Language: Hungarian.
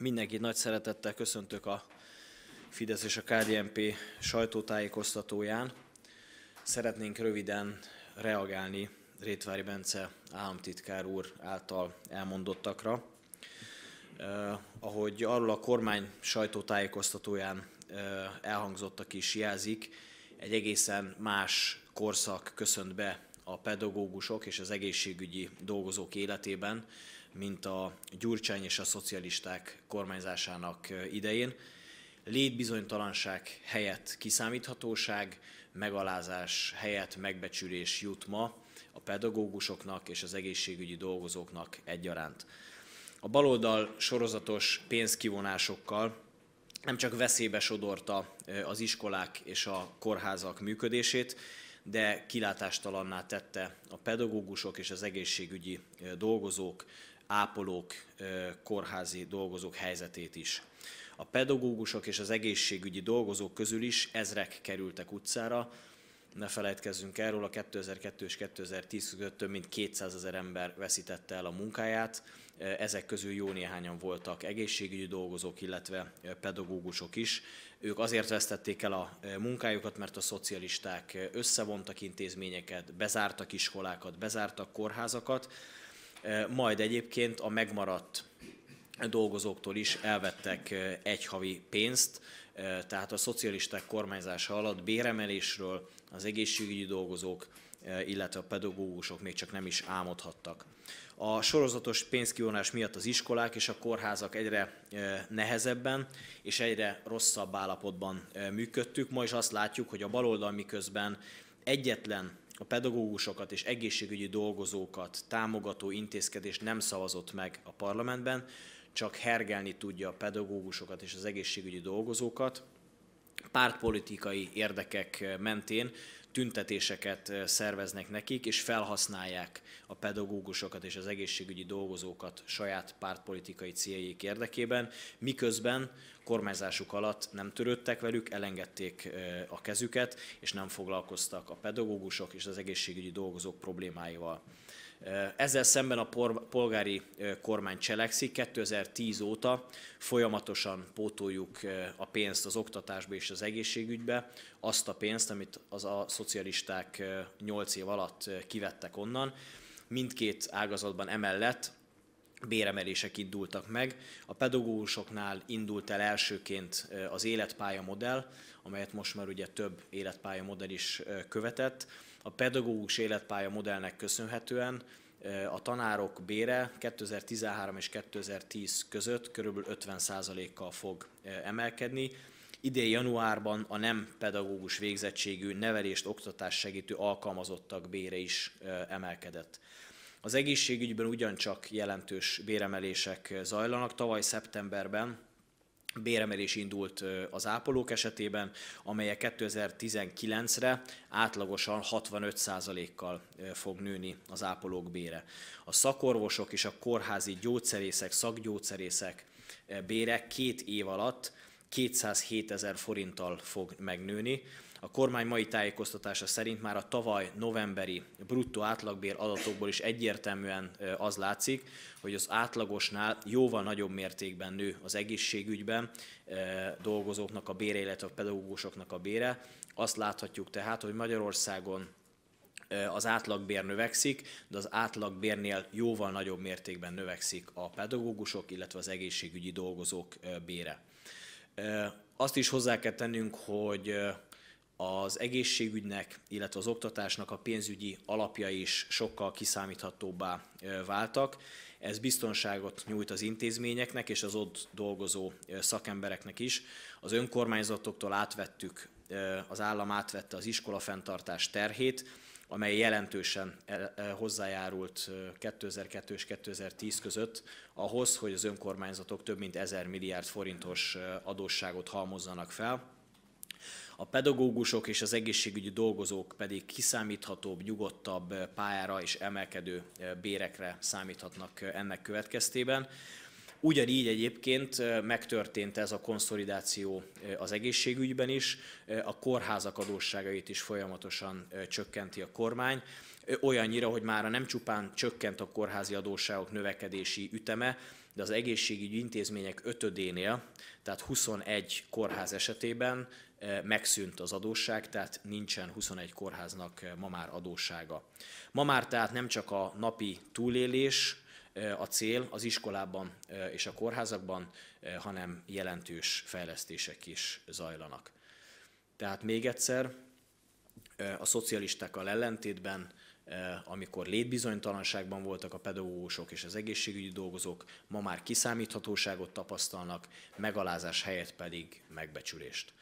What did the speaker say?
Mindenkit nagy szeretettel köszöntök a Fidesz és a KDNP sajtótájékoztatóján. Szeretnénk röviden reagálni Rétvári Bence államtitkár úr által elmondottakra. Eh, ahogy arról a kormány sajtótájékoztatóján eh, elhangzottak is jelzik, egy egészen más korszak köszönt be a pedagógusok és az egészségügyi dolgozók életében, mint a Gyurcsány és a szocialisták kormányzásának idején. Létbizonytalanság helyett kiszámíthatóság, megalázás helyett megbecsülés jut ma a pedagógusoknak és az egészségügyi dolgozóknak egyaránt. A baloldal sorozatos pénzkivonásokkal nem csak veszélybe sodorta az iskolák és a kórházak működését, de kilátástalanná tette a pedagógusok és az egészségügyi dolgozók ápolók, kórházi dolgozók helyzetét is. A pedagógusok és az egészségügyi dolgozók közül is ezrek kerültek utcára, ne felejtkezzünk erről, a 2002 és 2010 között több mint 200 ezer ember veszítette el a munkáját, ezek közül jó néhányan voltak egészségügyi dolgozók, illetve pedagógusok is. Ők azért vesztették el a munkájukat, mert a szocialisták összevontak intézményeket, bezártak iskolákat, bezártak kórházakat, Eh, majd egyébként a megmaradt dolgozóktól is elvettek eh, egy havi pénzt, eh, tehát a szocialisták kormányzása alatt béremelésről az egészségügyi dolgozók, illetve a pedagógusok még csak nem is álmodhattak. A sorozatos pénzkivonás miatt az iskolák és a kórházak egyre nehezebben és egyre rosszabb állapotban működtük. Ma is azt látjuk, hogy a baloldal miközben egyetlen a pedagógusokat és egészségügyi dolgozókat támogató intézkedés nem szavazott meg a parlamentben, csak hergelni tudja a pedagógusokat és az egészségügyi dolgozókat, pártpolitikai érdekek mentén tüntetéseket szerveznek nekik, és felhasználják a pedagógusokat és az egészségügyi dolgozókat saját pártpolitikai céljék érdekében, miközben kormányzásuk alatt nem törődtek velük, elengedték a kezüket, és nem foglalkoztak a pedagógusok és az egészségügyi dolgozók problémáival. Ezzel szemben a polgári kormány cselekszik, 2010 óta folyamatosan pótoljuk a pénzt az oktatásba és az egészségügybe, azt a pénzt, amit az a szocialisták 8 év alatt kivettek onnan. Mindkét ágazatban emellett béremelések indultak meg. A pedagógusoknál indult el elsőként az életpálya modell, amelyet most már ugye több életpálya modell is követett. A pedagógus életpálya modellnek köszönhetően a tanárok bére 2013 és 2010 között körülbelül 50%-kal fog emelkedni. Idén januárban a nem pedagógus végzettségű nevelést, oktatás segítő alkalmazottak bére is emelkedett. Az egészségügyben ugyancsak jelentős béremelések zajlanak. Tavaly szeptemberben béremelés indult az ápolók esetében, amelyek 2019-re átlagosan 65%-kal fog nőni az ápolók bére. A szakorvosok és a kórházi gyógyszerészek, szakgyógyszerészek bére két év alatt 207 ezer forinttal fog megnőni, a kormány mai tájékoztatása szerint már a tavaly novemberi bruttó átlagbér adatokból is egyértelműen az látszik, hogy az átlagosnál jóval nagyobb mértékben nő az egészségügyben dolgozóknak a bére, illetve a pedagógusoknak a bére. Azt láthatjuk tehát, hogy Magyarországon az átlagbér növekszik, de az átlagbérnél jóval nagyobb mértékben növekszik a pedagógusok, illetve az egészségügyi dolgozók bére. Azt is hozzá kell tennünk, hogy az egészségügynek, illetve az oktatásnak a pénzügyi alapja is sokkal kiszámíthatóbbá váltak. Ez biztonságot nyújt az intézményeknek és az ott dolgozó szakembereknek is. Az önkormányzatoktól átvettük, az állam átvette az iskola fenntartás terhét, amely jelentősen hozzájárult 2002 és 2010 között ahhoz, hogy az önkormányzatok több mint 1000 milliárd forintos adósságot halmozzanak fel a pedagógusok és az egészségügyi dolgozók pedig kiszámíthatóbb, nyugodtabb pályára és emelkedő bérekre számíthatnak ennek következtében. Ugyanígy egyébként megtörtént ez a konszolidáció az egészségügyben is, a kórházak adósságait is folyamatosan csökkenti a kormány, olyannyira, hogy már nem csupán csökkent a kórházi adósságok növekedési üteme, de az egészségügyi intézmények ötödénél, tehát 21 kórház esetében eh, megszűnt az adósság, tehát nincsen 21 kórháznak eh, ma már adóssága. Ma már tehát nem csak a napi túlélés eh, a cél az iskolában és a kórházakban, hanem jelentős fejlesztések is zajlanak. Tehát még egyszer, a szocialistákkal ellentétben Eh, amikor létbizonytalanságban voltak a pedagógusok és az egészségügyi dolgozók, ma már kiszámíthatóságot tapasztalnak, megalázás helyett pedig megbecsülést.